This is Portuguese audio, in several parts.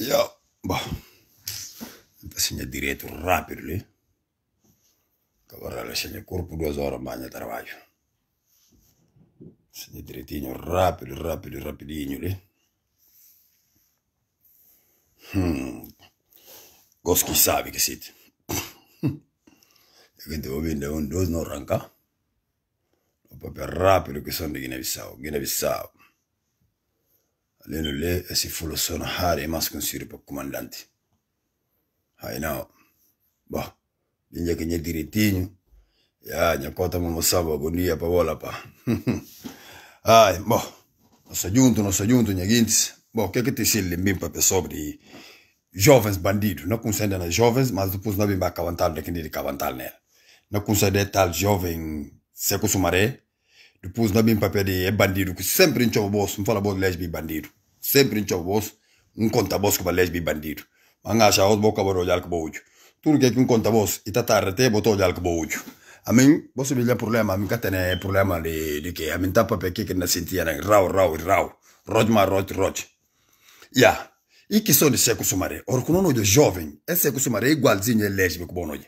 Ya bah. Boh, segna direto rapido lì. Cavarrella segna corpo due ore in bagno a travaglio. Segna direttino rapido, rapido, rapidinho lì. Hmm. Goski sabe che siete. e quindi vuol dire un dos non ranca. Proprio rapido che sono di Guinea-Bissau. Guinea-Bissau. esse Lenule e si fulosono hare maskun siripa kumandanti. Hainao. Bah. Ninja kenye diritinyu. Ya nyakota mama saba gundia pa bola pa. Ai, bah. Nossa junto, nossa junto, nhaguintes. Bom, o que é que te silhe mim sobre jovens bandidos? Não concede nas jovens, mas depois não para cavantar daquele de cavantar nela. Não concede tal jovem seco sumaré, depois não bem para pedir é bandido, que sempre em o bolso, não fala bom de lesbi bandido sempre enxovos, um conta-voz que valés bem bandido. Manga acha os boca boro olhar que bojo. Tudo que é um conta-voz, e tá tarde botou olhar que bojo. A mim, você me problema, a mim que tem problema de, de que a mim tapa pequê que não sentia nem rau, rau, rau. Rod ma rod, rod. Ya, e que são de seco sumaré. Ora, quando não jovem, é seco sumaré igualzinho é lésbico bom hoje.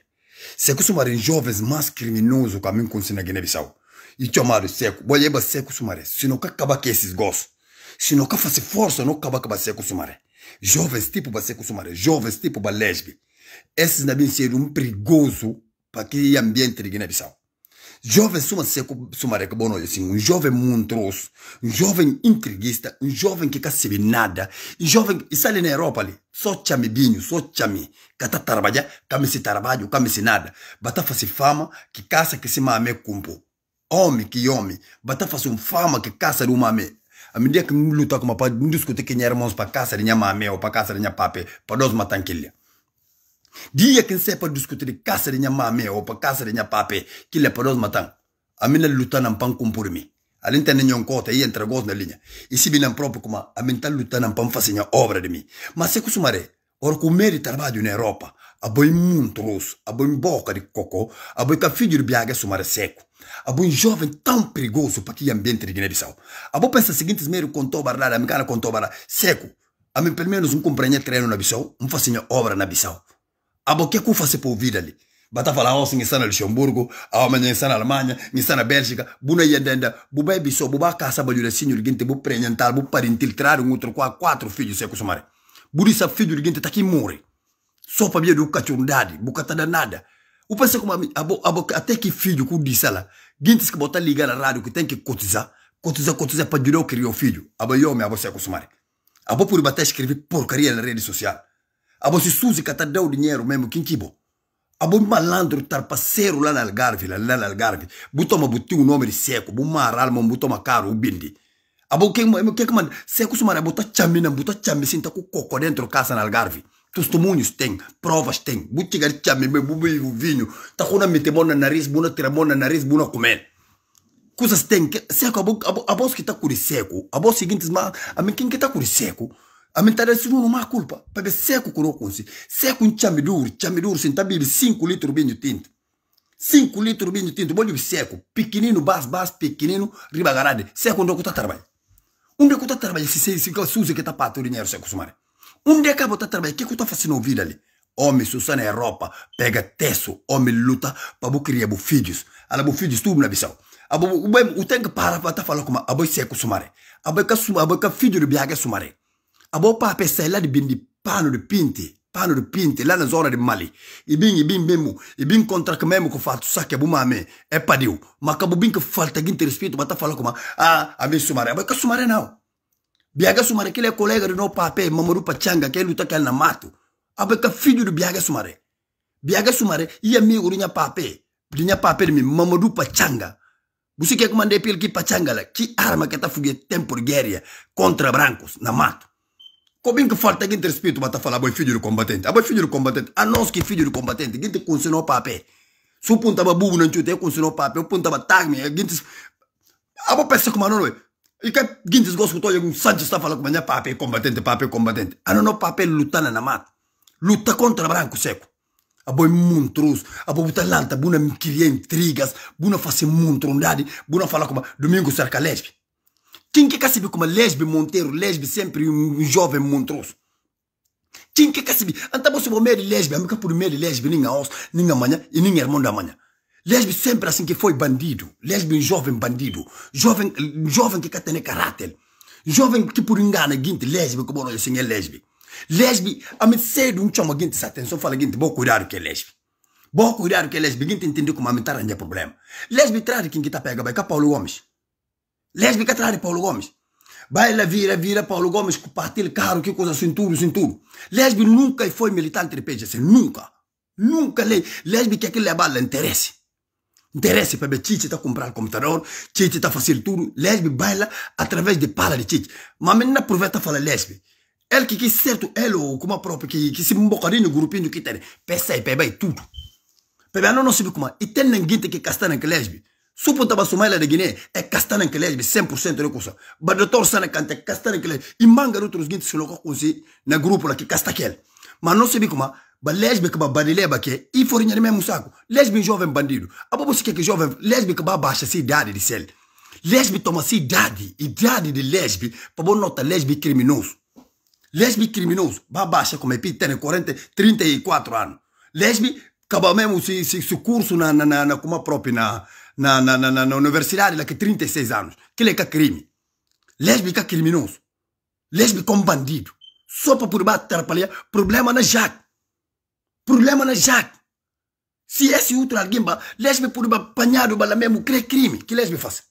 Seco sumaré jovens mais criminoso que a mim consina Guiné-Bissau. E chamado seco, boieba seco sumaré, senão que acaba que esses gostos se não faz força não no kabaka basiyakosumare jovens tipo basiyakosumare jovens tipo balesbe esses na ser um perigoso para que ambiente de Guiné-Bissau jovem suma seco sumareca bom assim um jovem montroso um jovem intriguista um jovem que cacibe nada um jovem que sai na Europa ali só chame binho só chame cata trabalha came se trabalho came nada bata faz fama que caça que se mame cumpo homem que homem bata faz um fama que caça do mame amendia ke mulu ta kuma pa ndus ko te ke mons pa kasa de nyama me pa kasa de nya pa dos matankilia dia ken se pa discuter de kasa de nyama me pa kasa de nya kile pa dos matang amina lutana mpan kumpurmi all'interno di un cota e entra na linha e si bilan proprio come a mental mpan fasegna obra de mi ma se kusumare or ku meri trabalho na Europa aboi muntros aboi boca de coco aboi ka figure biaga sumare seco Abu é jovem tão perigoso para aquele ambiente de Guiné-Bissau. Abu pensa seguintes seguinte, meio contou barrada, me cara contou barrada, seco. A mim pelo menos um companheiro treino na Bissau, um facinha obra na Bissau. Abu que é que fazer para ouvir ali? Bata falar assim, está na Luxemburgo, a homem está na Alemanha, está na Bélgica, buna e andenda, bubai Bissau, bubá caça, balhura, senhor, gente, bu prenhentar, bu parentil, tirar um outro com quatro filhos seco sumário. Burissa filho de gente está aqui morre. Só para vir do cachorro, bucata danada. O pensa como a, abo, abo, até que filho que disse lá, gintiska bota liga la radio kitenki cotiza cotiza cotiza pa julo crio filho abo yo me abo se acostumare abo puri bata bater escrever porcaria la rede social abo si suzi cata deu dinheiro mesmo quem quibo abo malandro tarpaceiro lá algarvi Algarve lá na Algarve botoma botiu o nome de seco bo maral mo botoma caro o bindi abo quem quem man seco sumare bota chamina bota chamisinta com koko dentro kasa na algarvi testemunhos tem, provas tem. Butigarichame, bubu vinho. Tá com na nariz, buna tiramon na nariz, buna comer. Coisas tem seco, a voz que tá curi seco. A voz seguinte, a mim quem que tá curi seco. A mentalidade se não há culpa. Para seco com consi. Seco um chamidur, chamidur, senta bem 5 litros vinho tinto. 5 litros vinho tinto, bom de seco. Pequenino, bas, bas, pequenino, riba garade. Seco onde que tá trabalho. Onde que tá trabalhando se se usa que tá pato dinheiro seco sumare. Onde é que eu vou estar trabalhando? O que, é que eu estou fazendo ouvir ali? Homem, Susana é roupa, pega teço, homem luta para criar filhos. Ela filhos tudo na visão. O tem que parar para estar tá falando como a boi seco sumare. A boi que sumare, a boi que filho de biaga é sumare. A boi para pensar lá de bindi, pano de pinte, pano de pinte, lá na zona de Mali. E bem, e bem mesmo, e bem contra que mesmo que fato, saque a bumame, é padiu. Mas acabou bem que falta de respeito para estar tá falando como a, a boi sumare. A boi que sumare não biaga sumare kile kolega do pape mamadou pachanga ke luta kel na mato abeka filho do biaga sumare biaga sumare ia amigo do pape do pape mamoru mamadou pachanga busi ke comandé pil ki pachanga la ki arma que tá fugue tempo de guerra contra brancos na mato Como que falta gente respeito para falar boi filho do combatente? Ah, boi filho do combatente. A que filho do combatente, gente consinou pape papel. Se o punta babu não chute, eu consinou o papel. O punta batagme, gente... Ah, boi pensa como não ika gindis gosu to yegum falando com fala kumanya pape combatente pape combatente ano no pape lutando na mata, luta contra branco seco aboy montrus abo butalanta buna mkiria intrigas buna fase montrondade buna fala kuma domingo cerca lesbe quem que casibi como lesbe monteiro lesbe sempre um jovem montroso quem que casibi anta bosu bo mede lesbe amika por mede lesbe ninga os ninga manhã e ninga irmão da manhã Lesbi sempre assim que foi bandido. Lesbi é um jovem bandido. Jovem, jovem que quer ter caráter. Jovem que por engano, é gente, lesbi, como não assim é lesbi. Lesbi, a me cedo um chama gente, atenção, fala gente, bom cuidado que é lesbi. Bom cuidado que é lesbi, gente entendeu como a não é problema. Lesbi traz quem que tá pega, vai cá é Paulo Gomes. Lesbi que traz Paulo Gomes. vai lá vira, vira, Paulo Gomes, compartilha carro, que coisa, cintura, tudo, sem tudo. Lesbi nunca foi militante de PGC, nunca. Nunca, lesbi quer que lhe a interesse. Interesse para Chichi está comprando computador, Chichi está fazendo tudo. Lesbe baila através de pala de Chichi. Mas menina aproveita e fala lesbe. Ele que, que certo, ela ou como a própria, que, que se um bocadinho, grupinho que tem. Pensa aí, pebe tudo. Pebe, não, não sabe como. E tem ninguém que castanha que lesbe. Supo taba Somália de Guiné é castanha que lesbe, 100% de coisa. Mas doutor Sana canta castanha que lesbe. E manga outros guintes que colocam na grupo lá que casta aquele. Mas não sabe como balesbe que babandile baque e forinha mesmo saco lesbe jovem bandido abobo se que jovem lesbe que se daddy de cel lesbe toma cidade daddy de lesbe para nota lesbe criminoso lesbe criminoso babaixa como tem 40 34 anos lesbe acaba mesmo se, se, se curso na na na, na como a própria na na na na, na, na universidade lá que 36 anos que é que crime lesbe que criminoso lesbe como bandido só para por poder atrapalhar problema na jaque Problema é Jacques. Se esse outro alguém, lesbe por apanhado, bala mesmo, crê crime, que lesbe faz?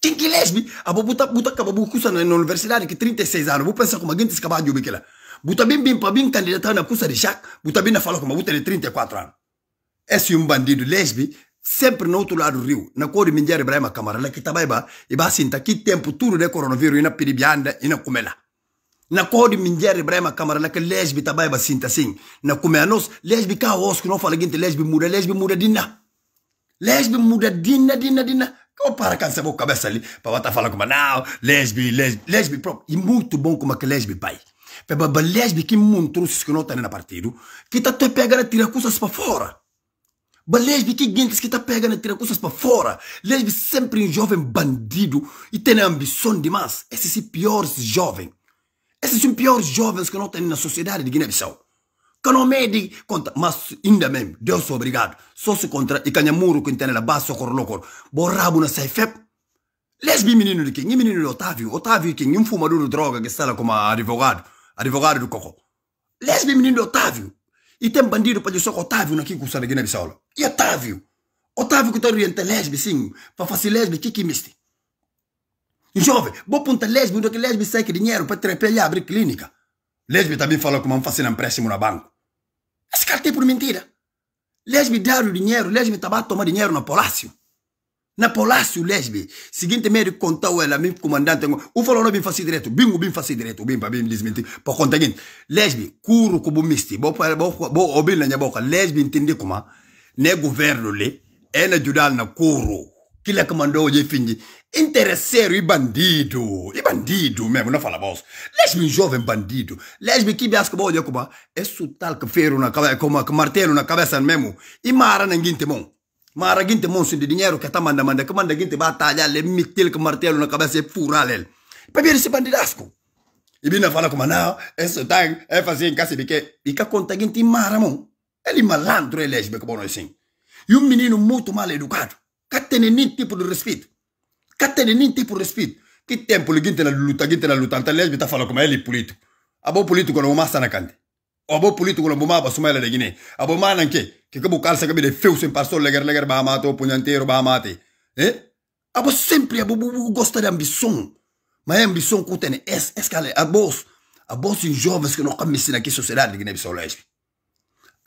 Quem que lesbe? A bobuta, buta acaba, cursa na universidade, que 36 anos, vou pensar como alguém se acabar de ubicar. Buta bem, bem, para bem, candidatar na cursa de Jacques, buta bem na fala como buta de 34 anos. Esse um bandido lesbe, sempre no outro lado do rio, na cor de Mindiara Ibrahima Camara, lá que tá baiba, e vai assim, tá tempo, tudo de coronavírus, e na piribianda, e na comela na code minjer ibrahima kamara na lesbi tabai ba sinta sing na kume lesbi ka os kuno fala ginte lesbi muda lesbi muda dinna lesbi muda dinna dinna dinna o para cansa boca cabeça ali para botar fala como não lesbi lesbi lesbi prop. e muito bom como que lesbi pai peba ba lesbi que muito se que não na partido que tá te pega na tira coisas para fora ba lesbi que gentes que está pega na tira coisas para fora lesbi sempre um jovem bandido e tem ambição demais esse é pior jovem esses são piores jovens que não tem na sociedade de Guiné-Bissau. Que não mede contra, mas ainda mesmo, Deus obrigado. Só se contra, e canha muro que tem na base, socorro, loucor. Borrabo na CFEP. Lesbi menino de quem? E menino de Otávio. Otávio quem? Um fumador de droga que está lá como advogado. Advogado do Coco. Lesbi menino de Otávio. E tem bandido para dizer Otávio na Kiko Guiné-Bissau. E Otávio. Otávio que está orientando lesbi, sim. Para fazer lesbi, que que é miste? Jovem, vou apontar lesbi, onde é que lesbi sai que dinheiro para trepelhar abrir clínica. Lesbi também falou que vão fazer um empréstimo na banco. Esse cara tem por mentira. Lesbi dá o dinheiro, lesbi estava a tomar dinheiro na Polácio. Na Polácio, lesbi. Seguinte médico contou ela, meu comandante. O falou não bem fazer direito, bingo bem fazer direito, bem para bem desmentir. Por conta que lesbi, curo como misti. Bo ouvir na minha boca, lesbi entende como. Né governo lhe, é na judal na curo. Que lhe comandou o jefinho interesseiro e bandido. E bandido mesmo, não fala bolso. Lesme jovem bandido. Lesme que biasco bolha como é tal que ferro na cabeça, como que martelo na cabeça mesmo. E mara ninguém temão. Mara guinte mão de dinheiro que tá manda manda que manda guinte batalha le mitil que martelo na cabeça e furar ele. Para ver esse bandidasco. E bina fala como não, é sotaque, é fazer em casa porque que e que conta guinte mara mão. Ele malandro é lesbe como nós é sim. E um menino muito mal educado. Que tem nenhum tipo de respeito. katene nini tipo respite ti tempolo gi ntena luta gi ntena luta ntala lesbi ta fala kuma eli politiko abo politiko na omasana kande abo politiko na boma basuma ele legine abo mana nke keke bo kalsa kabe de feu sem pastor leger leger ba mato punyantero ba mate eh abo sempre abo gosta de ambição mas ambição que tem é é que a bolsa a bolsa jovens que não caminha na que sociedade ligna bisolesbi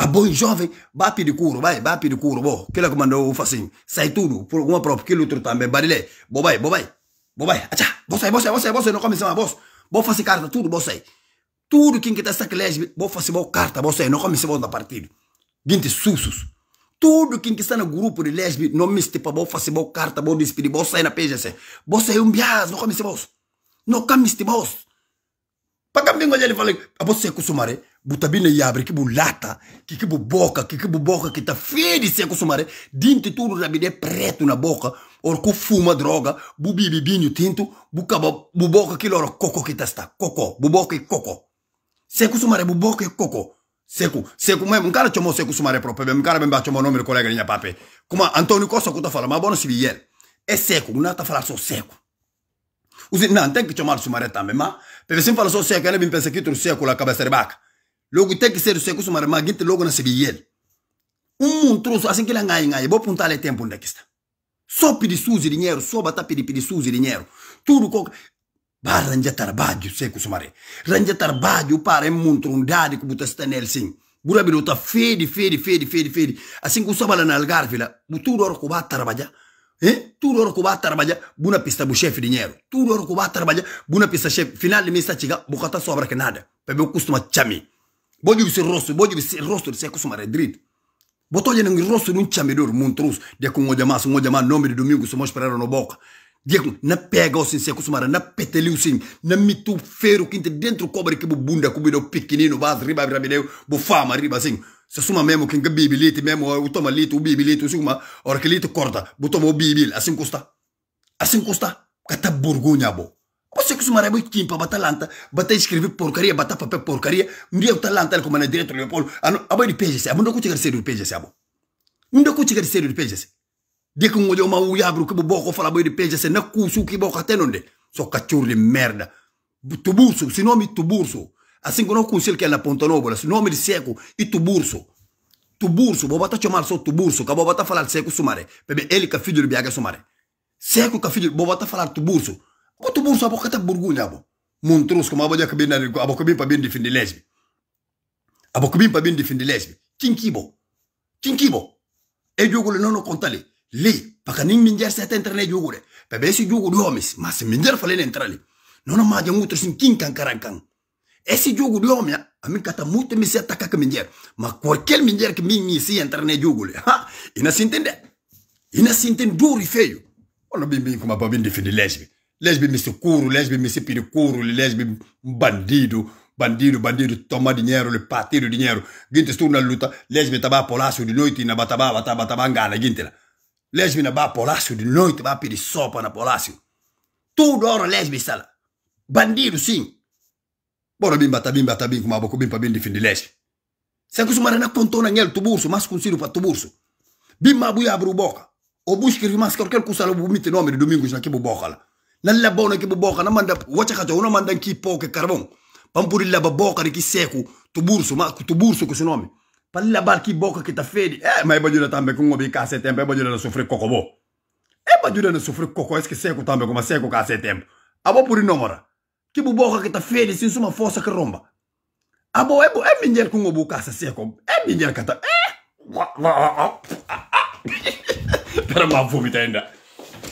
boi jovem, vá pedir curo, vai, vá pedir curo, bom. Aquilo que mandou o facinho, sai tudo, por uma própria, que outro também, barilé, bobai, bobai, bobai, achá, vou sair, vou sair, vou sair, vou sair, não come cima, vou, vou fazer carta, tudo, vou sair. Tudo quem que está sacrilégio, vou fazer boa carta, vou sair, não come cima da partida Gente, sussos. Tudo quem que está no grupo de lesbi, não me estipa, vou fazer boa carta, vou despedir, vou sair na PGC. Vou sair um bias, não come cima, não come cima, Para cá, me olhar e falei, ah, vou sair é com o sumaré butabina yabre ki bu lata ki ki bu boca ki ki bu boca ki ta feio de seco sumare dinte tudo rabide preto na boca or ku fuma droga bu bibi binho tinto bu caba bu boca ki loro coco ki ta sta coco bu boca e coco seco sumare bu boca e coco seco seco mas um cara chamou seco sumare próprio um cara bem baixo meu nome do colega minha pape como Antônio Costa que tá falando mas bom se vier é seco não tá falando só seco Usi, não, tem que chamar o sumaré também, mas... Peve sempre fala só seco, ele bem pensa que trouxe seco lá, cabeça de vaca logo tem que ser o segundo sumar magente logo na sebiel um montroso assim que lá ganha ganha vou puntar tempo onde é que está só pedir suzi dinheiro só bater pedir pedir suzi dinheiro tudo co Ba ranja trabalho, segundo sumare. Ranja trabalho para um montrondade que botas está Nelson sim. Bura bilota fede, fede, fede, fede, fede. Assim que o sabala na lá tudo hora que vai trabalhar. Eh? Hein? Tudo o que vai trabalhar, buna pista bu chefe dinheiro. Tudo o que vai trabalhar, buna pista chefe. Final de mês está chega, bocata sobra que nada. Pebe o costuma chame bojubi rosto rosso bojubi si rosso se botou já não rosto não nun chamedor muntrus de ko ngoja mas o ma nome de domingo somos esperar no boca Diego, na pega o sinse kusumara, na peteliu na mitu ferro que dentro cobre que bunda cubido pequenino, vas riba rabideu, bo fama riba sim. Se suma mesmo que bibilite mesmo, o toma lito, o bibilite, o suma, orquilito corta, bo o bibil, assim custa. Assim custa. Cata burgunha bo sei que o Sumaré é muito quimpa, bata lanta, bata escrever porcaria, bata papel porcaria. Um dia o talanta, ele comanda direto do ah Leopoldo. A mãe de PGC, a mãe não consegue ser do PGC, abo. Não consegue ser do PGC. De que um olho uma uiabro que bobo fala boi de se na curso que boca até onde? Só cachorro de merda. Tuburso, se nome Tuburso. Assim que eu não que é na Ponta Nova, se nome de seco e Tuburso. Tuburso, vou botar chamar só Tuburso, que vou botar falar seco Sumaré. Bebe, ele que filho de Biaga Sumaré. Seco que é filho, vou falar Tuburso. goto bursu abo katak burgunda abo montrus ko mabo jaka bina abo ko bimpa bindi findi lesbi abo ko bimpa bindi findi lesbi kinkibo kinkibo e jogule nono kontale li paka ning minjar sa tentrale jogule bebe si jogu domis mas minjar fale entrale nono ma jangutu sin kinkan karankan esse jogo de homem, a mim cata muito me se atacar com mulher, mas qualquer mulher que me inicia ha, e não se entende, e não se entende duro e feio. Olha bem Lesbe securo, lesbe piricuro, lesbe bandido, bandido, bandido, toma dinheiro, le partido dinheiro. Gente estou na luta, lesbe taba polácio de noite, na bataba, bataba, bataba, na gente lá. Lesbe na ba polácio de noite, ba pedir sopa na polácio Tudo hora lesbe sala. lá. Bandido, sim. Bora bim, bata bim, como a com uma boca bim, para bim, defende lesbe. Se que sumara na contona ngel tu burso, mas consigo para tu burso. Bim, mabuia, abro boca. O busque, mas qualquer coisa, eu vou meter nome de domingos naquele boca lá nan labo na kibu boka na manda wacha kato una manda ki poke carbon pampuri laba boka ki seku tuburso ma tuburso ko sinome pal laba ki boka ki ta fedi eh mai bajura tambe kungo bi kase tempo bajura na sofre kokobo e eh, bajura na sofre koko eske seku tambe kuma seku kase tempo abo puri nomora kibu boka ki ta fedi sin suma força que romba abo ebo e eh, minjer kungo bu kase seku e minjer kata eh Pera eh! ma vomita ainda. A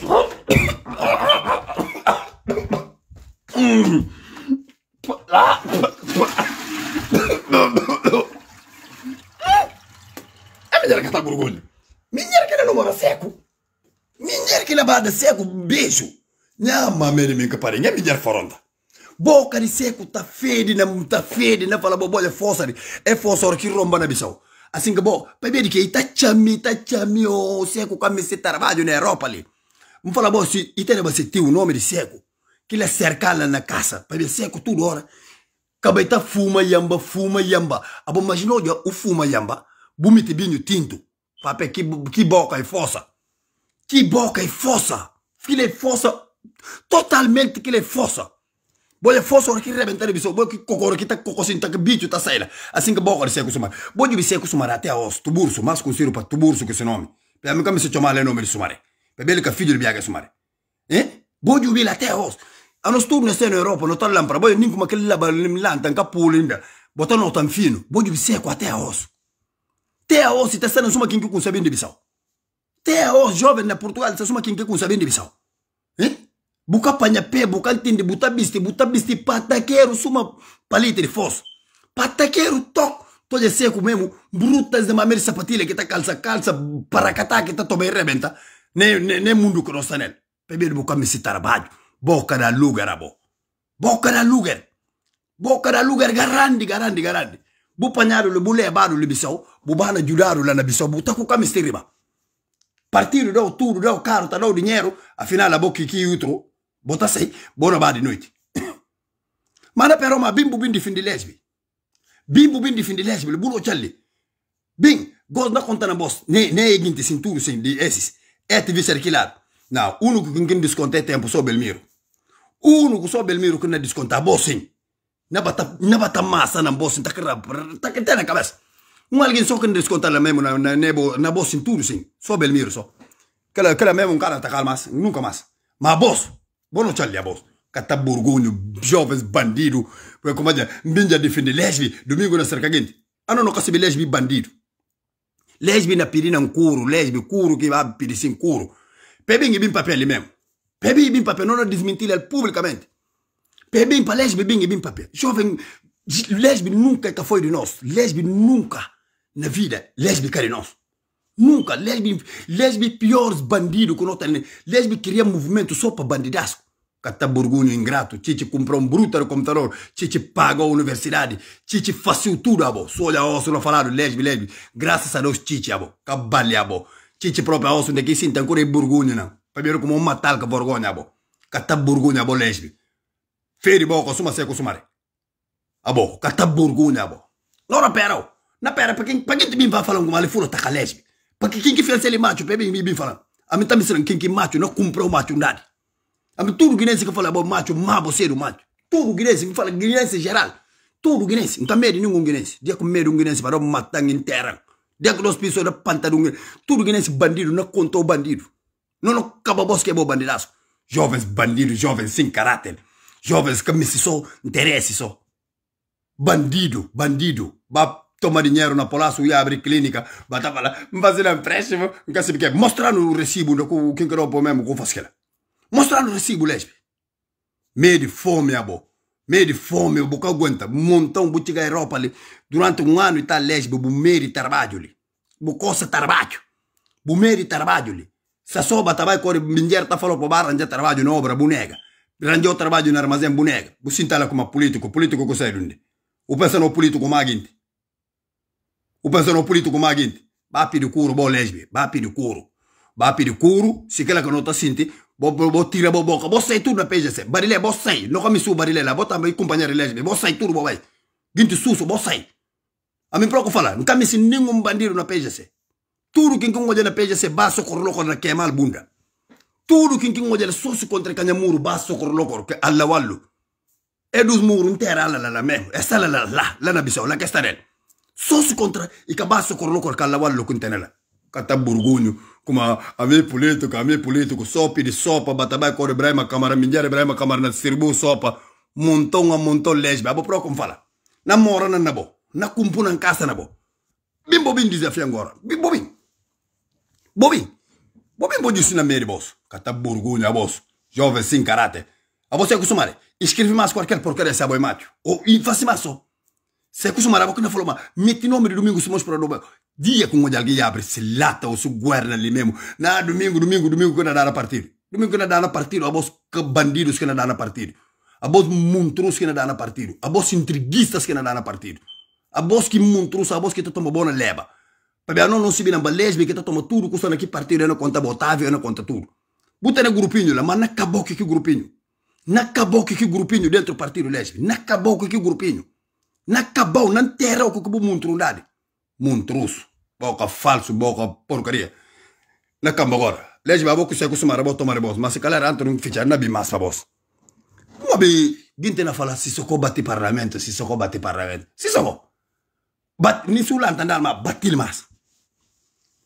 menina que tá gorgulho. Menina que ele namora seco. Menina que ele abada é seco, beijo. Nhama, menina que parinha, menina foronda. Boca de seco tá fede, na né, tá fede, na né? fala bobolha fósforo. Né? É fósforo que romba na bichão. Assim que bom, pai, que tá chami, tá chami, ô, oh, seco, camiseta, trabalho na Europa ali. Me fala, bom, se Itália você tem um nome de seco, que ele é cercado na casa, para ver seco toda hora. Cabeita fuma yamba, fuma yamba. Abo ah, imaginou o fuma yamba, bumite binho tinto. Papé, que, que boca e força. Que boca e força. Que ele é força, totalmente que ele é força. Boa é força, hora que rebenta o bicho, boa que cocoro, que tá cocosinho, tá que bicho, tá saindo. Assim que boca de seco sumar. Boa de seco sumar até a osso, tuburso, mas com para tuburso que esse nome. Pelo menos que me chamar o nome de sumaré bebele ka fijo biaga sumare eh bo jubi la teos ano stur ne sen europa no tan lampra boy ninkuma kel la bal lim lan tan kapulinda botano tan fino bo jubi se kwa teos teos ita sen suma kinki kun de bisao teos jovem na portugal se suma kinki kun sabindi bisao eh buka panya pe buka tindi buta bisti buta bisti pata kero suma palitri fos pata kero tok Toda seco mesmo, bruta de mamere sapatilha que tá calça, calça, para catar, que tá tomando e rebenta ne ne, ne mundu kono sanen peɓeɗo mo kammi sittara baaju bo kada lugara bo bo kada luger bo kada luger garandi garandi garandi bu pañaɗo le bu leɓaɗo le bisaw bu bana judaɗo lana bisaw bu taku kammi sirriba do ɗo tuɗo ɗo karota ɗo ɗi afinal a finala bo kiki yutro bo tasay bono baɗi noyti mana peroma bimbu bindi findi lesbi bimbu bindi findi lesbi le bulo calli bin gos na kontana bos ne ne yeginti sin tour sin di esis é ett vi circular na único que ninguém desconta é tempo só Belmiro único só Belmiro que não é desconta bosin na bata na bata massa na bosin tá que tá que tá na cabeça um alguém só que não desconta lá mesmo na na nebo na bosin tudo sim só Belmiro só que lá que lá mesmo um cara tá calma nunca mais mas boss bono chalia boss Cata Burgúnio, jovens bandido, como é que é? Minha defende lesbi, domingo na cerca quente. Ah, não, não, que se lesbi bandido lesbi na piri na nkuru lesbi kuru che va pirisi nkuru pebing ibin papia papel mesmo pebi ibin papia non ho dismentire pubblicamente pebing pa lesbi bing bim papel jovem lesbi nunca está fora de nós lesbi nunca na vida lesbi cari nós nunca lesbi lesbi piores bandido que nós temos lesbi cria movimento só para bandidasco Cataburgunho ingrato, Tite comprou um bruto no computador, Tite pagou a universidade, Tite fazia tudo, abo. o osso não falaram, lesbi, lesbi. Graças a Deus, Tite, abo. Cabalha, abo. Tite próprio osso, daqui sim, tem cura burgunho, não. Primeiro como uma talca vergonha, abo. Cataburgunho, abo, lesbe. Feri, bo, consuma se sumare. Abo, cataburgunho, abo. Lora, pera, Na pera, para quem, para quem me vai falando com ele, fura, taca lesbi. Para quem que fez ele macho, pebe, me vem falando. A mim tá me sendo quem que macho, não comprou macho, nada. Amigo, todo guinense que fala bom macho, mabo ser macho. Todo guinense que fala guinense geral. Todo guinense. Não tem tá medo de nenhum guinense. Dia com medo um guinense para matar em terra. Dia que nós pessoas da panta de um Todo guinense bandido, não conta o bandido. Não, não acaba bosque que é bom bandidaço. Jovens bandidos, jovens sem caráter. Jovens que me se só interesse só. Bandido, bandido. Ba toma dinheiro na Polaço e abre clínica. Bata tá falar, fazer empréstimo. Não quer saber o que é. Mostrar no recibo, o que eu não mesmo, o fasquela mostrando o recibo, lesbe. Meio de fome, abo. Meio de fome, o boca aguenta. Montão, botiga Europa ali. Durante um ano está tá lesbe, bu de trabalho ali. Bocosa trabalho. Bu meio de trabalho ali. Se soba tabai core minjer tá falou pro bar, já trabalho na obra, bonega. Arranjou trabalho no armazém, bonega. Bu sintala como político, político que sai onde? O pensa no político maguinte. O pensa no político maguinte. Bapi de couro, bom lesbe. Bapi de couro. Bapi de couro, se aquela que não tá sentindo bo tira bo boka bo tudo na PGC barile bo sei loka mi su barile la bo tamba i companhia relege bo sei tudo bo vai ginti suso bo sei a mi proco fala nunca me sin nenhum bandido na PGC tudo quem quem olha na PGC basso corloco na queimar bunda tudo quem quem olha suso contra canhamuro basso corloco que alla wallo e dos muro intera la la la mesmo essa la la la la na bisau la que está nele suso contra e cabasso corloco que alla wallo contenela cataburgunho kuma ame político, ame político, sopa de sopa, batabai cor Ibrahima Camara, Mindiara Ibrahima Camara, na sirbu sopa, montão a montão lesbe, abo pro como fala. Na mora na nabo, na cumpu na casa nabo. Bim bobin desafio agora, bim bobin. Bobin. Bobin pode isso na meri, boss. Cata Borgonha, boss. Jovem sem caráter. A você acostumar, escreve mais qualquer porcaria, sabe, Mátio. Ou faça mais só. Seku Sumaraba que não falou, mas nome de domingo, se mostra para dia com onde alguém abre, se lata ou se guarda ali mesmo. Na domingo, domingo, domingo que na partir. Domingo que na partir, a voz bandidos que não dá na partir. A voz montrus que não dá na partir. A voz intriguistas que não dá na partir. A voz que montrus, a voz que tá tomando boa leva. Para não não se vira lesbe que tá tomando tudo, custando aqui partir, eu não conta botável, eu não conta tudo. Bota na grupinho lá, mas não acabou que que grupinho. Não acabou que que grupinho dentro do partido lesbe. Não acabou que que grupinho na cabal, na terra, o que acabou muito não dá. Muito russo. Boca falso, boca porcaria. Na camba agora. Lege babo que se acostumar a tomar boss, mas se calhar antes não fichar na bimas para boss. Não abi, gente na fala se socorro bater parlamento, se socorro bater parlamento. Se socorro. Bat, nisso lá entendar mas batil mas.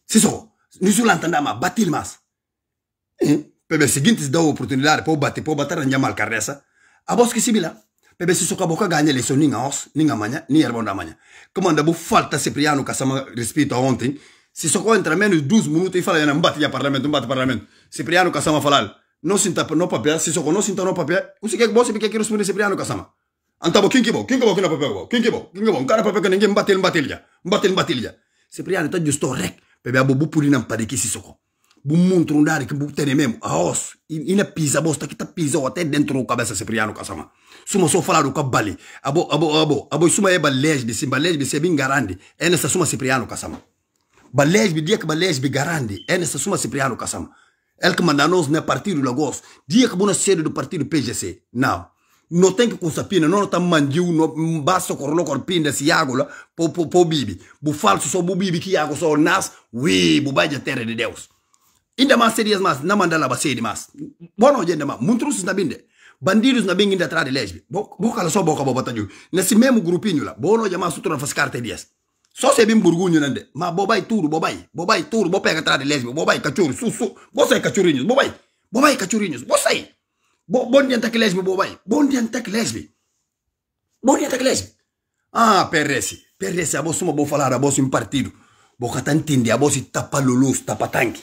Se socorro. Nisso lá entendar mas batil mas. Pebe seguintes dá oportunidade para bater, para bater na minha malcarreça. A boss que se bila. bebesi soka boka ganha eleição nem aos nem amanhã nem ni da manhã como anda bu falta Cipriano casama respeito ontem si soco entra menos 12 minutos e fala yana mbati ya parlamento mbati parlamento Cipriano kasama falal. No sinta no papel si soka no sinta no papel o que é que você quer Cipriano anta bo kinki bo kina papel bo kinki bo kinki bo um cara papel que ninguém bate ele bate ele Cipriano tá justo rec bebe abu bu puri nam padiki si soco bumuntu ndari que nem mesmo a os e na pisa bosta que tá pisa até dentro do cabeça cipriano casama suma só falar do cabali abo abo abo abo suma é balej de sim balej de sebin garande é nessa suma cipriano casama balej de dia que balej de garande é nessa suma cipriano casama ele que manda nós né partido lagos dia que bona sede do partido PGC não não tem que consapina, não está mandiu, não basta corno corpinda se água po po po bibi. Bu falso só bu bibi que água só nas, ui, bu baia terra de Deus inda ma serious mas na mandala ba sedi mas bono jenda ma muntrus na binde bandidos na bingi atrás de lesbe boca la só boca boba tanju nesse mesmo grupinho lá bono jama sutura faz carta dias só se bem burgunho nande ma bobai tour bobai bobai tudo bo pega atrás de lesbe su cachorro susu você cachorinhos bobai bobai cachorinhos você bo bon dia tak lesbe bobai bon dia tak lesbe bon dia tak lesbe ah perece perece a bossa uma falar a bossa um partido boca a bossa tapa lulus tapa tanque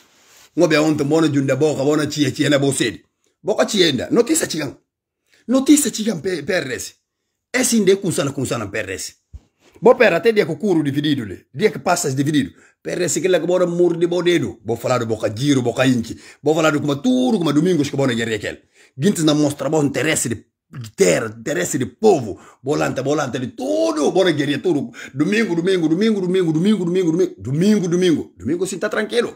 ngobe on to mona junda bo ka bona ciye ciye na bo sedi bo ko ciye nda notisa cigan notisa cigan pe perres esinde kunsana kunsana perres bo pera te dia ko kuru dividido le dia ko passage dividido perres ke la ko bona murdi bo dedo bo falado bo ka jiro inchi ka inci bo falado kuma turu kuma domingo ko bona gerekel gintis na mostra bo interesse de terra, interesse de povo, bolanta, bolanta de tudo, bora guerreiro, tudo. Domingo, domingo, domingo, domingo, domingo, domingo, domingo, domingo, domingo, domingo, sim, tá tranquilo.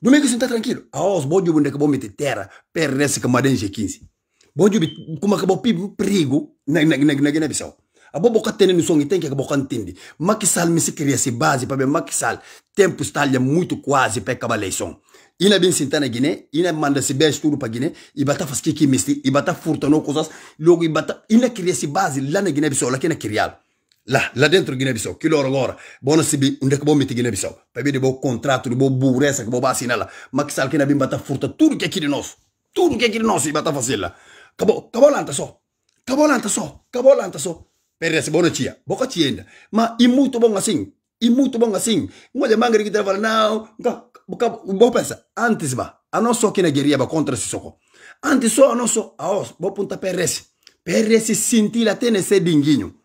Domingo você está tranquilo. Aos ah, os dia, onde acabou meter terra, perde-se com madenje 15. Bom dia, como acabou pib perigo na na na na na bissau A bobo que tem no som e tem que acabou cantando Maquissal me se cria se base para ver Maquissal. Tempo estalha muito quase para acabar a eleição. Ina bem sinta na Guiné, ina manda se bem estudo para Guiné, e bata faz que que mestre, e bata furtando coisas, logo e bata, ina cria se base lá na Guiné-Bissau, lá que na criar. là, là dentro Guinea Bissau ki loro gora bona sibi ndek bo miti Guinea Bissau pa be bo contratto bo buresa bo basina la maxal kina bimba ta furta turu ke kidi nos turu ke kidi nos ibata fasilla kabo kabo lanta so kabo lanta so kabo lanta so perese bona cia boka cienda ma imuto bonga sing imuto bonga sing ngoja mangere kita fala now ka boka bo pensa antes ba anoso kina geria ba contra sisoko antes so anoso aos bo punta perese perese sintila tene se dinguinho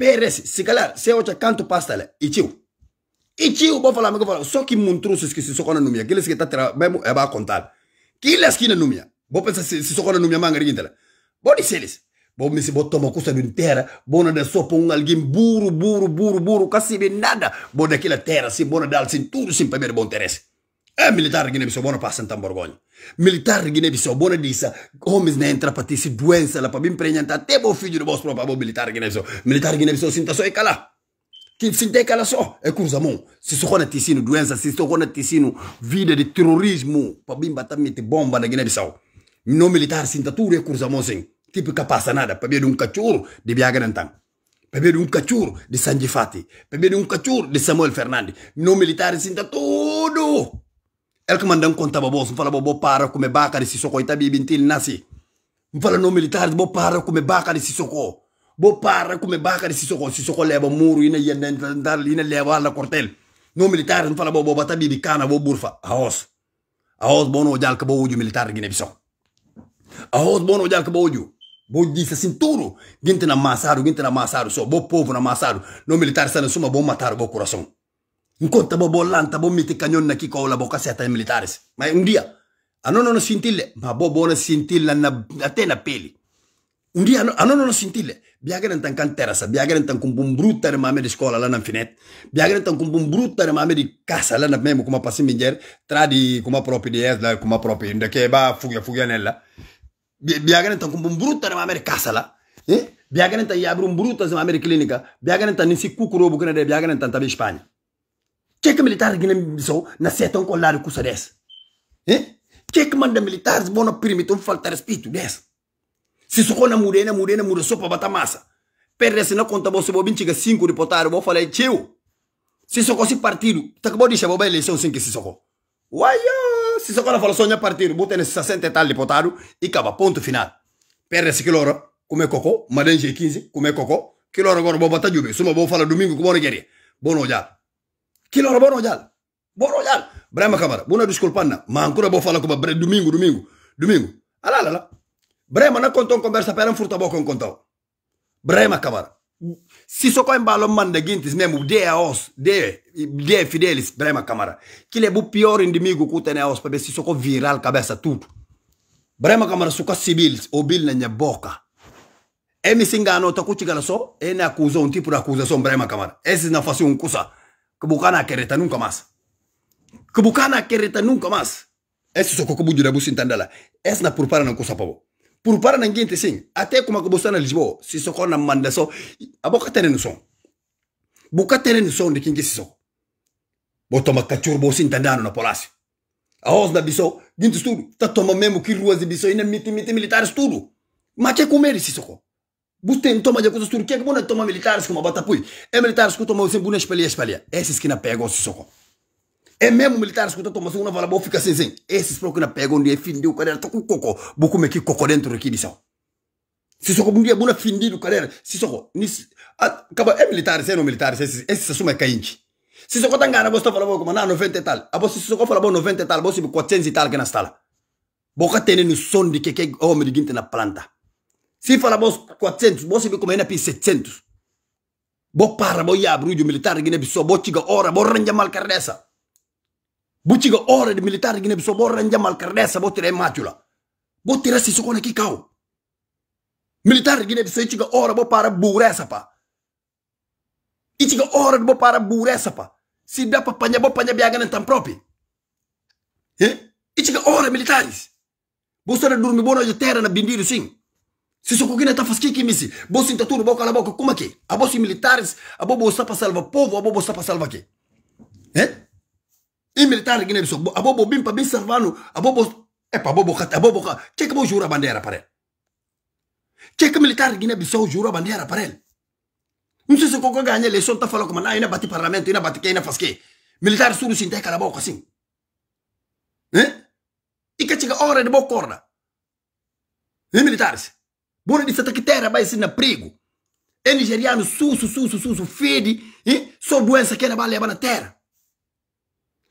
perece calhar se eu te canto tio. E tio, vou falar, vou falar. só que montru se que se só quando numia aqueles que tá tra mesmo é ba contar que las que numia vou pensar se só quando numia manga gintela bom de eles. bom me se bo uma custa de terra bom na de sopa um alguém buru buru buru buru casi nada bom daquela terra se bom na dal sin tudo sim primeiro bom interesse eh, militar militare Guinea-Bissau buono passa in Tamborgogna. Militare Guinea-Bissau buono diz homens ne entra per tisi duenza, la pa bin pregnanta, te bo figlio di vostro papà, bo militare Guinea-Bissau. Militare Guinea-Bissau sinta só e calà. Chi sinta e só é curso cursa Se so con tisino doença se so con tisino vida de terrorismo, pa bater battamite bomba na Guinea-Bissau. não militar sinta tudo e cursa mo sin. Tipica passa nada, para bin um cachorro de biaga para Pepe di un Sanji Fati, pepe di un Samuel fernandes não militar sinta tudo elke man dan conta babos fala bobo para kume bakari sisoko itabi bintil nasi fala no militar bo para kume bakari sisoko bo para kume bakari sisoko sisoko leba muru ina yenden dal ina leba ala cortel, no militares mfala bo bata bibi kana bo burfa aos. Aos bono jal que bo militar gine Aos bono jal que bo wuju bo disse assim tudo gente na massaro gente na massaro só bo povo na massaro no militar sana suma bo matar bo coração Nkonta bo bollanta bo miti kanyonna ki kola bo kaseta militares. Ma un dia anono no scintille, ma bo bona scintilla na atena peli. Un dia anono no scintille. Biagren tan canterasa, biagren tan kumbum brutta de mame di scuola la nan finet. Biagren tan kumbum brutta de mame di casa la nan memo come passi minger, tra di come proprio di es la come proprio inde che ba fuga fuga nella. Biagren tan kumbum brutta de mame di casa la. Eh? Biagren tan yabrum brutta de mame di clinica. Biagren tan nisi kukuro bu grande, biagren tan tabi Spagna. que militar Guiné-Bissau na setam colar o custa dessa. Eh? que manda militares bom no primeiro um falta respeito dessa. Se só na murena, murena, murena, só para bater massa. Perde se não conta você, vou vingar cinco reportaram, vou falar, cheio Se só se partir tá acabou de chamar a eleição sem que se só. Uaia, se só não falou só partido, bota nesse sessenta e tal reportaram e acaba, ponto final. Perde se que loura, come cocô, madenje 15, come cocô, que loura agora vou bater jube, suma vou falar domingo com o bom querer. Bom olhar. Kila hora bora Brema Bora vou Brema Camara, buna desculpana. Mancura vou falar com a domingo, domingo, domingo. Alá, lá, lá. Brema não contou conversa para um furta boca um contou. Brema Camara. Se só com embalo manda guintes mesmo, de a os, de, de fidelis, Brema Camara. Que é o pior inimigo que tem a os para ver se só com viral cabeça tudo. Brema Camara, suca civis, ou bil na minha boca. E me se enganou, tá só, e na acusou um tipo de acusação, Brema Camara. Esses não fazem um cusa. kebukana kereta nunca más kebukana kereta nunca más ese soko kobudila busi ntandala ese na purpara na kosa pabo purpara na ngente sing ate kuma kobosana lisbo si soko na manda so aboka tene nuson buka tene nuson de kingi sisoko botoma kacur bosi ntandano na polasi aos na biso gintu studu tatoma memu kirruazi biso ina miti miti militares tudu mache kumeri sisoko bustem toma de coisas tudo. Que é que bom toma militares como bota pui. É militares que toma sem buna espalha espalha. Esses que na pegam se soco. É mesmo militares que toma sem uma vala boa fica sem sem. Esses pro que na pegam onde é o cara tá com coco. Vou comer que coco dentro aqui disso. Se soco um dia buna o cara. Se soco acaba é militares é não militares esses esses assumem cainte. Se soco tangana gosta fala boa como na 90 e tal. Abo se soco fala boa 90 e tal, boa se 400 e tal que na sala. Boca tem no som de que que homem de guinte na planta se sifala bo 400 bo sibi kuma na pi 700 bo para bo yabruju militar gine biso bo ciga ora bo ranja mal kardesa bo ciga ora di militare gine biso bo ranja mal kardesa bo tire matula bo tire si sokona ki kaw militare gine biso ciga ora bo para buresa pa iciga ora bo para buresa pa si dapa panya bo panya biagana tam propi eh iciga ora militares bo sora durmi bono yo terra na bindiru sing se Sisi kukina tafaskiki misi. Bosi ntaturu boka la boka kuma ki. Abosi militares, abobo usapa salva povo, abobo usapa salva ki. hein? Eh? E militares que militar gine biso. Abobo bimpa bin salvano, abobo epa abobo kat abobo kat. Cheka bo a bandeira para ele. parel. Cheka militar gine biso a bandeira para parel. Mse se koko ganha eleição tá falando como não, ainda bate parlamento, ainda bate quem, ainda faz quê? Militar suru sim tem calabouco assim. Hein? E que chega hora de boa eh? corda. Hein, eh, militares? Buna de Santa Quitera vai ser na perigo. É nigeriano, sus sus sus fede. Só doença que ela vai levar na terra.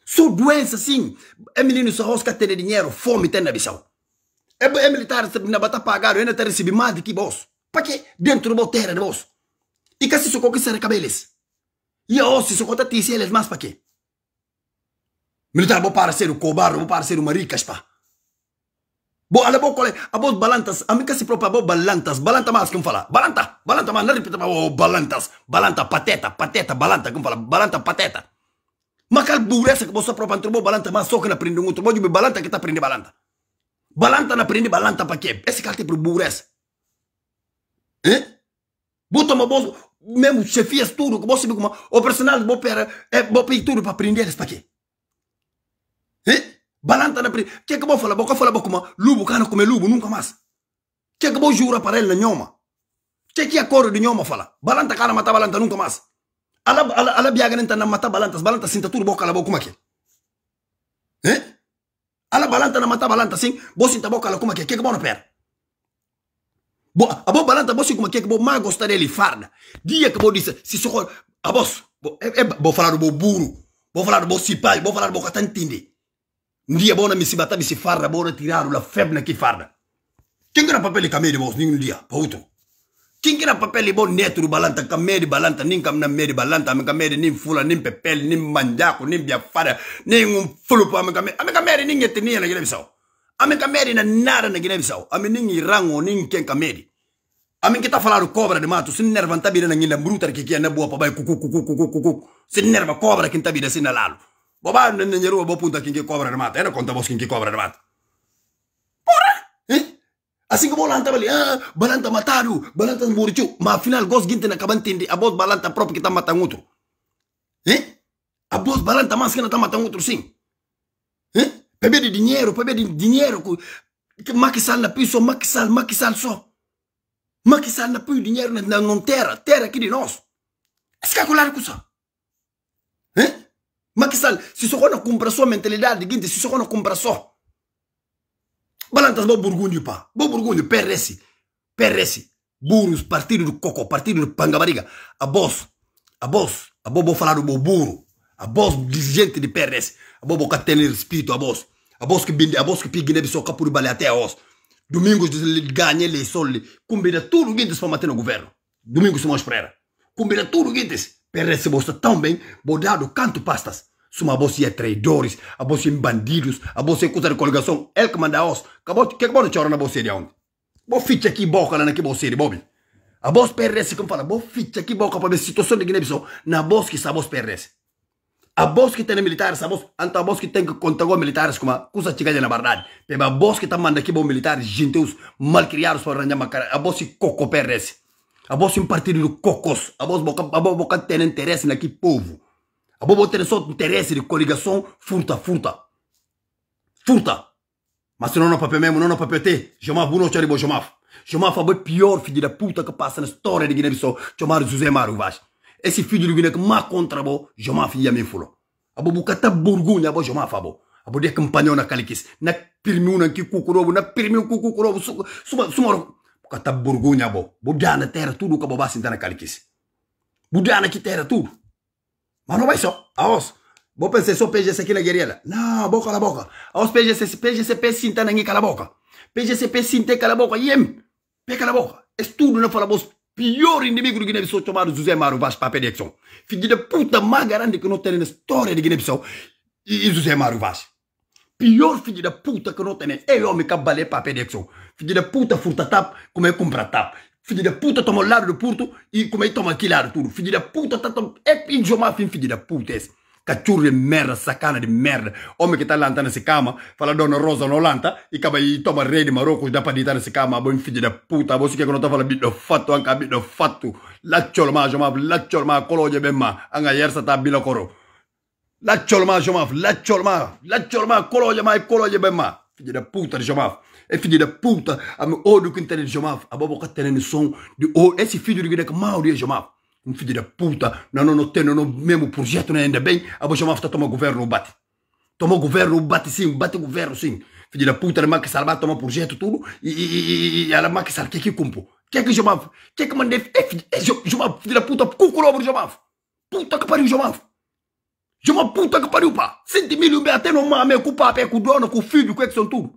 Só doença, sim. É menino só osca ter dinheiro, fome tem na Bissau. É, é militar, na batalha pagado, ainda tem se mais de que bolso. Para que dentro da terra de bolso? E que se socorro que será E a osso, se conta eles mais para quê? Militar, vou parecer o cobarde, vou parecer o maricas, pá bo ala bo kole abo balantas amica si propria bo balantas balanta mas cum fala balanta balanta mas nari pitama oh, balantas balanta pateta pateta balanta cum fala balanta pateta macal buresa que bosa propria antro bo balanta mas soca na prende un bo balanta que ta prende balanta balanta na prende balanta pa que esse calte pro buresa hein Bota uma boa, mesmo chefias tudo, que você como o personal, meu pera, é boa pintura para aprender eles para quê? na pri que é que vou falar boca falar boca mas lubo cana comer lubo nunca mais que é que vou jurar para ele na nhoma que é que acordo de nhoma fala balanta cara mata balanta nunca mais ala ala ala biaga nenta tá na mata balanta balanta sinta tá tudo boca la boca que ala balanta na mata balanta sim bo sinta tá boca la como que que que vou na per bo boa balanta bo como que que vou mais gostar dele farda dia que vou disse se socorro a bo é, é, vou falar do burro vou falar do bo vou falar do bo catantinde ndia bona misibata bisifarra bona tiraru la na kifarda kingina papeli kamedi bos ningu ndia pautu kingina papeli bon netru balanta kamedi balanta ning kamna medi balanta am kamedi nim fula nim pepel nim manjaku nim biafara ning um fulupu am kamedi am kamedi ning yetini na gine bisao am kamedi na nara na gine bisao am ning irango ning ken kamedi amin kita falaru kobra de matu sin nerva ntabida na ngila mbrutar kikia nabuwa pabai kuku bo ba ne nyeru bo punta kinge cobra remate era conta vos kinge cobra remate porra eh asinga bo lanta bali ah balanta mataru balanta murchu ma final gos ginte na kabantindi abot balanta prop kita matangutru eh abot balanta maskina tamatangutru sim eh pebe di dinero, pebe di dinero ku makisal na piso makisal makisal so. makisal na piso dinero na, non terra terra ki di nos. Eska calcular com só eh Macky Sall Sissoko anakumpra so mentalidade guinde Sissoko anakumpra so balantas bo Burgundy pa bo Burgundy PRS PRS burros partido do coco partido do pangabariga a boss a boss a bobo falar do burro a boss dirigente de PRS a bobo que tem respeito a boss a boss que binde a boss que pigue nebiso capuru bale até a os domingos ganha eleição combina tudo guindes para manter no governo domingos se mostra combina tudo guindes Pernas se mostra tão bem, bodado canto pastas. Suma você é traidores, a você é bandidos, a você é coisa de coligação, ele que manda os. Acabou, que acabou de chorar na você de onde? Bo ficha aqui boca lá naquele você de Bobby. A boss PRS, como fala, bo ficha aqui boca para ver a situação de Guiné-Bissau, na boss que sa boss PRS. A boss que tem militares, a boss, anta a boss que tem que contar com militares, como a coisa chega na verdade. Peba a boss que está mandando aqui bom militares, gente, os malcriados para arranjar uma cara, a boss que coco PRS. A vos é um partido de cocos. A vos boca tem interesse naquele povo. A vos tem só interesse de coligação. funta funta funta Mas se não é papel mesmo, não é papel te. Chamava Bruno Charibo, chamava. Chamava o pior filho da puta que passa na história de Guiné-Bissau. Chamava José Mário Vaz. Esse filho do Guiné que má contra bo, chamava ia me fulo. A bo bucata tá burgunha, bo chamava bo. A bo de campanhão na caliquis. Na pirmiu na que cucurobo, na pirmiu cucurobo. Suma, suma, suma ka tab bo ñabo bu dana tera tudu ka boba sintana kalikisi bu dana ki tera tudo, mano vai só aos bo pensa só PGC aqui na guerrilha na, boca la boca aos PGC PGCP sintana ngi cala boca PGCP sinte cala boca yem pe cala boca estudo na fala bos pior inimigo do Guiné-Bissau chamado José Mário Vaz Papé de Action. Filho de puta mais grande que não tem na história de Guiné-Bissau. E, e José Mário Vaz. pior figlio da puta que não tem. É homem que balé papel de exo. Filho da puta furta tap, como é compra tap. Filho da puta toma o lado do porto e como é toma aquele lado tudo. Filho da puta tá tão... É idioma fim, filho da puta esse. Cachorro de merda, sacana de merda. Homem que tá lá nessa cama, fala Dona Rosa na lanta e acaba e toma rei de Marrocos, dá pra deitar nessa cama, bom filho da puta, você que não tá falando bido fato, anca bido fato. Lá cholma, chamava, lá cholma, colo de bema, anga yersa tá bilo coro. Lacho ormai chamava, lacho ormai, lacho ormai, colo chamava, colo chamava. Filho da puta, de chamava. É filho da puta, a meu ódio que de chamava. A boboca tem noção de ódio. Esse filho de Guiné mal ele chamava. Um filho da puta, não, não, não tem o mesmo projeto, não ainda bem. A boboca chamava, tomando governo, bate. Toma governo, bate sim, bate governo sim. Filho da puta, ela que salvar, toma projeto, tudo. E, e, e, e ela que salvar, que que cumpro? Que que chamava? Que que mandei? É filho da puta, cuculobo chamava. Puta que pariu chamava de uma puta que pariu, pa 100 mil e até no mame, com o papo, é com o dono, com o filho, com o Exxon, tudo.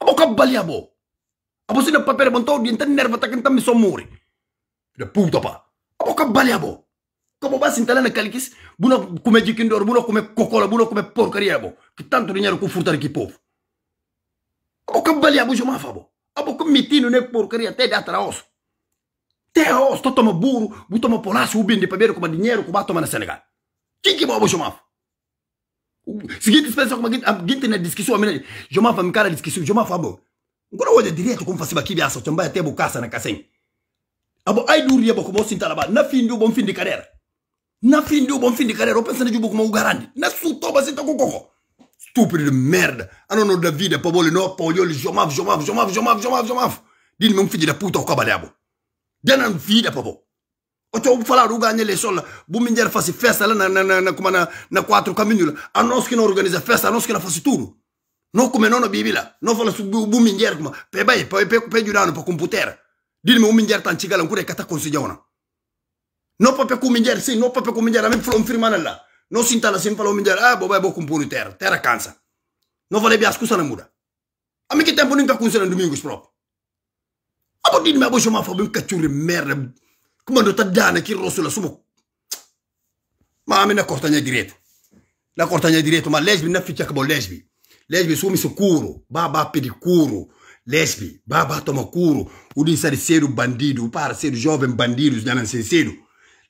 A balia, bo. A você na papel montou, de então nerva, tá cantando, me só morre. De puta, pá. A boca balia, bo. Como vai se entrar na caliquis, buna comer de quindor, buna comer cocola, buna comer porcaria, bo. Que tanto dinheiro com furtar aqui, povo. A boca balia, bo, jamafa, bo. A boca metindo, né, porcaria, até de atraoso. Até osso, toma burro, toma polaço, o bem de primeiro, com dinheiro, com toma na Senegal. kiki babo jomafa sigiti spensa kuma ginti ah, na discussion amina jomafa mikala discussion jomafa abo ngora wode diria to kumfa siba kibi aso tombaya tebo kasa na kaseng abo ay duri yabo kuma osinta laba na findu bom findi karera na findu bom findi karera opensa na jubo kuma ugarandi na sutoba sinta kokoko stupide de merde anono davide pobole no polioli jomaf jomaf jomaf jomaf jomaf jomaf dini mumfijida puta okabale abo jana mfijida pobo oco fala ruga le sol bumi nder fasi festa la na na na kuma na na quattro caminul annos kina organiza festa annos kina fasi turu no come nono bibila no fala su bumi nder kuma pe bay pe pe pe judano pa computer dilme umi nder tan cigala ngure kata konsi jawna no pa pe kumi nder si no pa pe kumi nder amen fulon firmana la no sintala sin fala umi nder ah boba bo compunu ter cansa no vale bia scusa na muda ami tempo non ta considerando domingo proprio abo dilme abo chama fa bim cacciure merda Comando tá dando que rosto lá sumo. Mami na cortanha direito. Na cortanha direito, mas lesbi na ficha acabou lesbi. Lesbi sumi baba pedi pedicuro, lesbi, baba toma curo. O de ser bandido, para ser jovem bandido, já não sincero.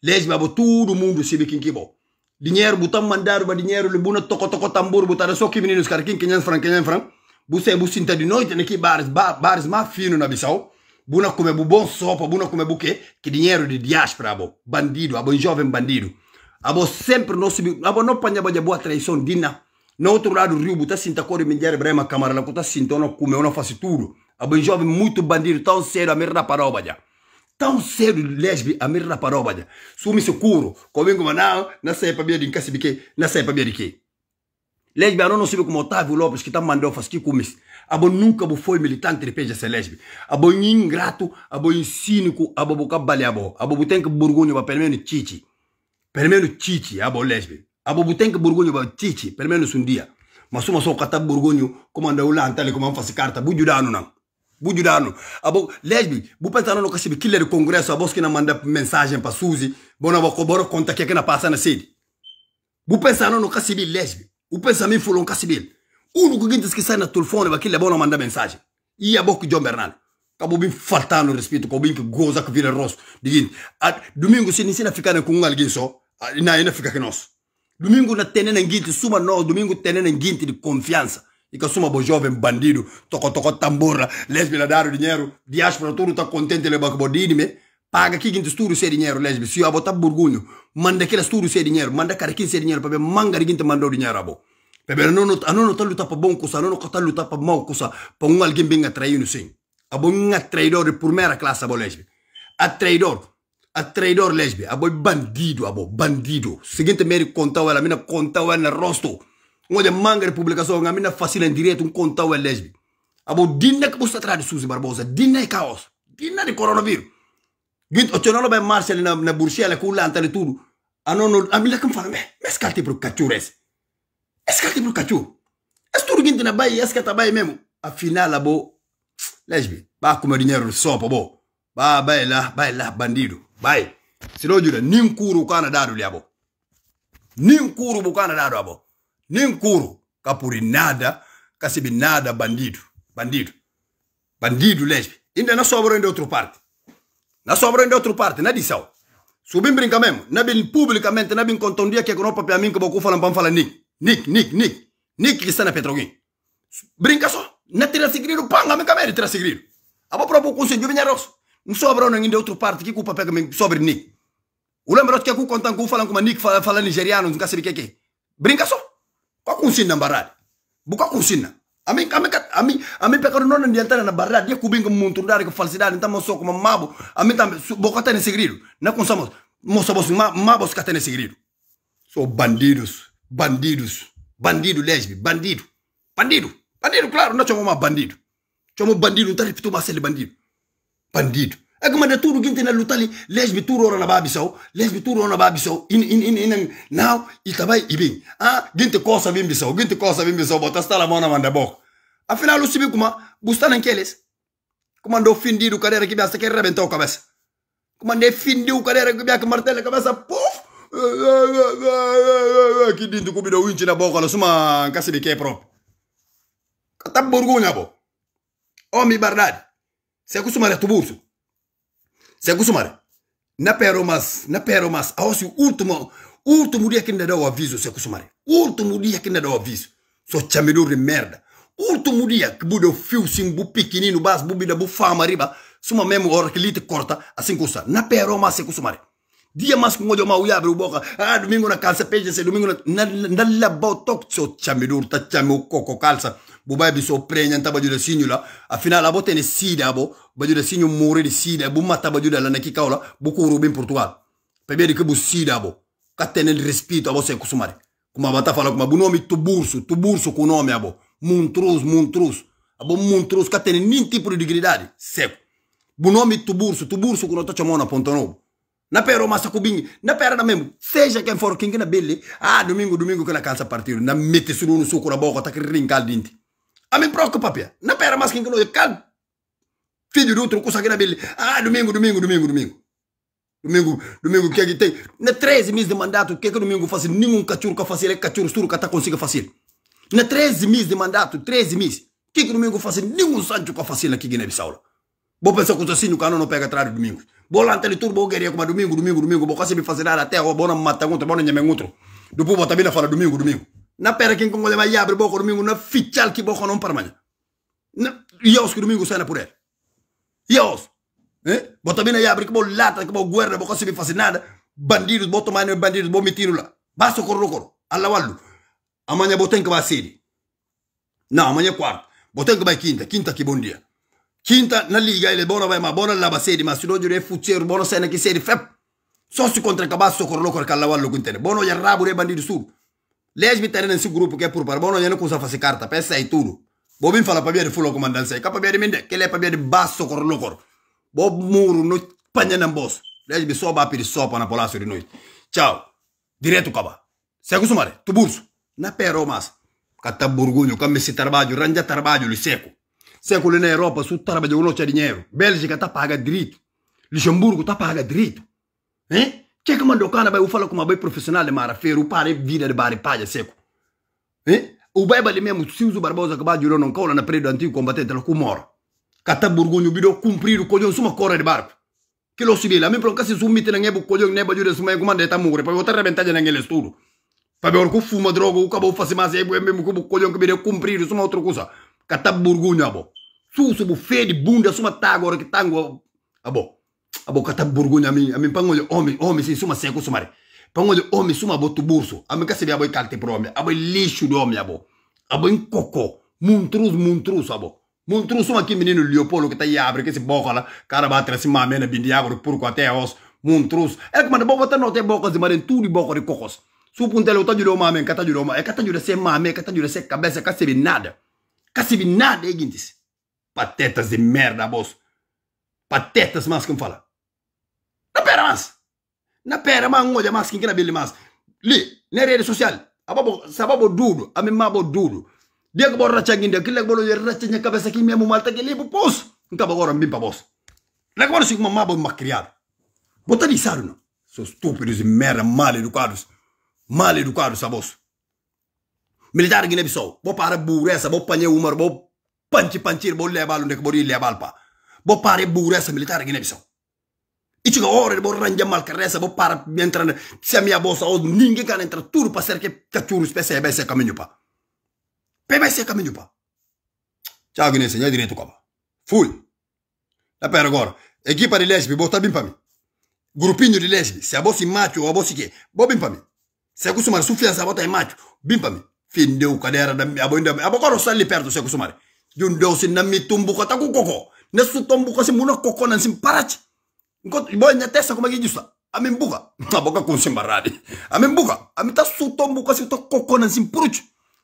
Lesbi, abo todo mundo sabe quem que bom. Dinheiro, botão mandado, mas dinheiro, libuna, toco, toco, tambor, botar botada só que meninos, cara, quem, quem, franc, quem, franc. Você, você, de noite, né, que bares, bares, mais fino na Bissau buna come bu bon sopo buna come buke que dinheiro de diáspora abo bandido abo jovem bandido abo sempre não subiu abo não panja baja boa traição dina no outro lado do rio buta sinta cor mendiare brema câmara lá buta sinta não come não faz tudo abo jovem muito bandido tão cedo a merda parou baja tão cedo lesbi a merda parou baja sumi se curo comigo manão não saia para de encasi bique na saia para de que lesbi a não subiu como Otávio Lopes que tá mandando faz que comes abo nunca bo foi militante de PJ Celeste, abo ingrato, abo cínico, abo boca cabale abo, tem que burgunho para pelo menos chichi, pelo menos chichi abo lesbe, abo tem que burgunho para chichi, pelo menos um dia, mas uma só cata burgunho como anda o lantale como fazer carta, bu judano não. Bujudano. Abo lesbi, bu pensar no kasibi killer congresso, abos que na manda mensagem para Suzy, bona ba koboro conta que é que na passa na sede. Bu pensar no kasibi lesbi. O pensamento falou um kasibi. unu unukugintiski sana tulfone bakille bona manda mensage iya bok john bernal kabu bin faltano respect ko bin goza ko vile ros digin at domingo sini sina fikana ko ngal ginso na ina fika kenos domingo na tenena nginti suma no domingo tenena nginti di confianza ikasuma bo joven bandido toko toko tambora lesbi la daro dinheiro diaspora turu ta contente le bakbo dinime paga kigin tu sturu sedi dinheiro lesbi si abota burgunyo manda kila sturu sedi dinheiro manda karakin sedi dinheiro pabe manga digin te mando dinheiro abo tabe anono ta luta pa bonkusa anono kota luta pa maukusa pa un alguém bem atraído sim abo un traidor de primeira classe abo lesbe a traidor a traidor lesbe abo bandido abo bandido seguinte meri conta ela mina conta ela rosto onde manga de publicação a mina facile em direito um conta ela lesbe abo dinna que você atrás de Suzy Barbosa dinna e caos dinna de coronavírus Gint ocionalo bem Marcel na na bursia la kulanta de anono ah, a mina que fala pro cachures Est-ce que tu kacho? Est-ce que tu as Est-ce que tu bail même? A final bo. Lèche Bah, Ba kuma dinero sopo bo. Bah, bah, là, bah, là, bandido. Bah. Si l'on dit, n'y Bail. Silo jule ni mkuru kana dadu liabo. Ni mkuru bukana dadu abo. Ni mkuru kapuri nada kasibi nada bandido. Bandido. Bandido lèche Inde na sobro inde d'autre part. Na sobro inde outro parte, na disao. Subimbrinka mesmo, na bin publicamente, na bin contondia que a Europa para mim que vou falar pam falar nisso. Nick, Nick, Nick. Nick que está na Petroguin. Brinca só. Não é terá segredo, panga, me camera, terá segredo. A boa prova o conselho, vinha rosso. Não sobra não ainda outra parte, que culpa pega sobre Nick. O lembro que eu é contam que eu falam como Nick fala, fala nigeriano, não sabe o que é que é. Brinca só. Qual consinha na barrada? Buca consinha. A mim, a mim, a mim, a mim pecado não adianta na barrada, eu cubim como muito dar que falsidade, então mostrou como mabo, a mim também, boca tem segredo. Não consamos, moça, mabo, mabo, que tem segredo. Sou bandidos bandidos. Bandido lésbico, bandido. Bandido, bandido, claro, nós chamamos bandido. Chamamos bandido, então tá repetiu uma série bandido. Bandido. É que é manda tudo que tem na luta ali, lesbi tudo ora na babisau, lesbi tudo ora na babisau, in, in, in, in, now, e tá bem e bem. Ah, gente coça bem bisau, gente coça bem bisau, bota está lá mão na manda boca. Afinal, o sibi kuma, bustan aqueles. Como andou findido o cadeira que biasta, que rebentou a cabeça. Como andei findido o cadeira que que martelo a cabeça, pô! kidinti kubida wincina bokolo suma kasibi ke prop kata borgo nyabo o mi bardadi seku sumare se seku sumare na pero mas na pero mas aosi ultimo ultimo dia que ainda dá o aviso se seku sumare ultimo dia que ainda dá o aviso so chamidor de merda ultimo dia que budo fio sim bu pequenino bas bubida bu fama riba suma mesmo hora que lite corta assim custa na pero mas seku sumare dia mas ngojo ma uya bru boka a ah, domingo na kalsa peje se domingo na nalla bo tok so chami dur ta chami koko kalsa bu bay bi ta baju sinyu la a final abo tene sida bo baju de sinyu mure di sida bu mata baju la na ki kawla bu ko rubin portugal pe be ke sida bo ka respito abo se kusumare kuma bata fala kuma bu nomi tu bursu tu bursu ku nomi abo muntrus muntrus abo muntrus ka nin tipo di digridade seco bu nomi tu bursu tu bursu ku no ta chamona pontonobo na pero massa cubinho, na pera na mesmo, seja quem for, quem que na bele, ah, domingo, domingo que na casa partir na mete suru no suco na boca, tá que rincal dente. A me preocupa, pia, na pera mas quem que não é cal, filho do outro, custa na bele, ah, domingo, domingo, domingo, domingo. Domingo, domingo, que é que tem? Na 13 meses de mandato, que é que domingo faz? Nenhum cachorro que faz, é cachorro suru que tá consiga fazer. Na 13 meses de mandato, 13 meses, que é que domingo faz? Nenhum santo que faz aqui na Guiné-Bissau. Vou pensar que o assim, cano não pega atrás domingo. Vou lá antes de tudo, vou querer como domingo, domingo, domingo. Vou quase me fazer nada até, agora vou não matar outro, vou não me outro. Depois vou também falar domingo, domingo. Na pera quem como vai abre boca domingo, na fichal que boca não para amanhã. E aos que domingo sai na por ele. E aos. Vou também tá aí abre que lata, como guerra, vou quase me fazer nada. Bandidos, vou tomar bandidos, vou me tiro lá. Basta coro coro Allah wallo. Amanhã vou ter que vai cedo. Não, amanhã é quarto. Vou ter que vai quinta, quinta que bom dia. Quinta na liga ele bono vai ma bono la basedi ma sino jure futsero bono sene ki sedi fep. Sosu kontra kabasso korlo kor kalla wallo kuntene. Bono ya rabu re bandido sul. Lej bitare nel gruppo che pur par bono ya cosa fa se carta pesa e tudo. Bobin fala pa biere fulo comandanza. Ka pa biere mende che le pa biere basso korlo kor. Bob muru no panya nan boss. Lej bi soba pir sopa na polasso di noi. Ciao. Diretto kaba. Seco sumare, tu bursu. Na pero mas. Catta burgugno, come si tarbaggio, rangia tarbaggio, li seco. século na Europa, sou o trabalho não tinha dinheiro, Bélgica está paga direito, Luxemburgo está paga direito. Hein? Que é que mandou cana, eu falo com uma bem profissional de marafeiro, o pare vida de bare palha seco. Hein? O Bible mesmo, se usa Barbosa que bateu não cola na parede do antigo combatente, ela comora. Cata Burgunho, virou cumprir o colhão, suma correr de barco. Que lo a mim pronto, se sumite na ngebo colhão, nebo o suma comandante tá mugre, para outra arrebentagem na ngele estudo. Para ver o que fuma droga, o cabo faz mais, é mesmo que o colhão que virou cumprir, suma é outra coisa catar Burgunha abo se bu de bunda suma agora que tango abo abo kata burgunya mim mi pango de homem homem sim suma seco sumare pango de homem suma abo tu burso ami kasi bi abo calte pro homem abo lixo do homem abo abo em coco muntrus muntrus abo muntrus suma aqui menino Leopoldo que tá aí abre que se boca lá cara bate assim mamena bindiago porco até os muntrus é que manda bobo não tem boca de maren tudo boca de cocos Supuntelo tá de loma, men, catar de loma, é catar de ser mamê, catar de ser cabeça, cata de nada. Cacivinada, é guindes. Patetas de merda, bolso. Patetas, mas que fala. Na pera, mas. Na pera, mas, onde mas, quem que na bilha, mas. Li, na rede social. Ababo, sababo duro, a mim mabo duro. Dia que bora racha guinda, que lego bolo racha na cabeça aqui mesmo, malta que libo, pus. Nunca agora mim pra bolso. Lego bolo, chico, mamabo, macriado. Botanizaram, não. São estúpidos e merda, mal educados. Mal educados, a bolso. militar gine biso bo pare buresa bo panye umar bo panci pancir bo lebal nek bo lebal pa bo pare buresa militar gine biso ichi ore bo ranja mal carresa bo para mentre siamo a bossa o ninge can entra tur pa ser che caturu spese e bese cammino pa pe bese cammino pa ciao gine segna diretto qua full la per agora equipa di lesbi bo tabim pa mi grupinho di lesbi se a bossi macho o a bossi che bo bim pa mi se a cusumar suffianza bota e macho bim pa mi fin dew kadera da abo ndo abo ko salli perdo se ko sumare jun dew sin nammi tumbu ko tagu koko ne su tombu ko simuno koko nan sim parati ngot bo nya tesa ko é é magi jusa amin buka abo ka kun sim baradi amin buka amin ta tá su tombu ko to tá koko nan sim puruch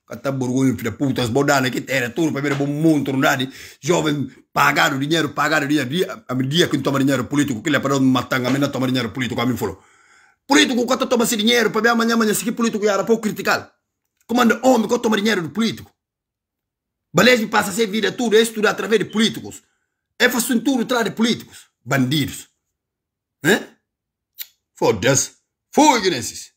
kata borgonho filha putas bodana que era tudo para ver bom mundo rondade né? jovem pagado dinheiro pagado dinheiro dia dia que toma dinheiro político que ele para matanga a tomar dinheiro político a mim falou político quando toma esse dinheiro para ver amanhã amanhã se que político era pouco criticar Comanda homem que toma dinheiro do político. Balesme passa a ser vida tudo, é estudar através de políticos. É faço tudo atrás de políticos. Bandidos. Né? Foda-se. Fui, Grenses.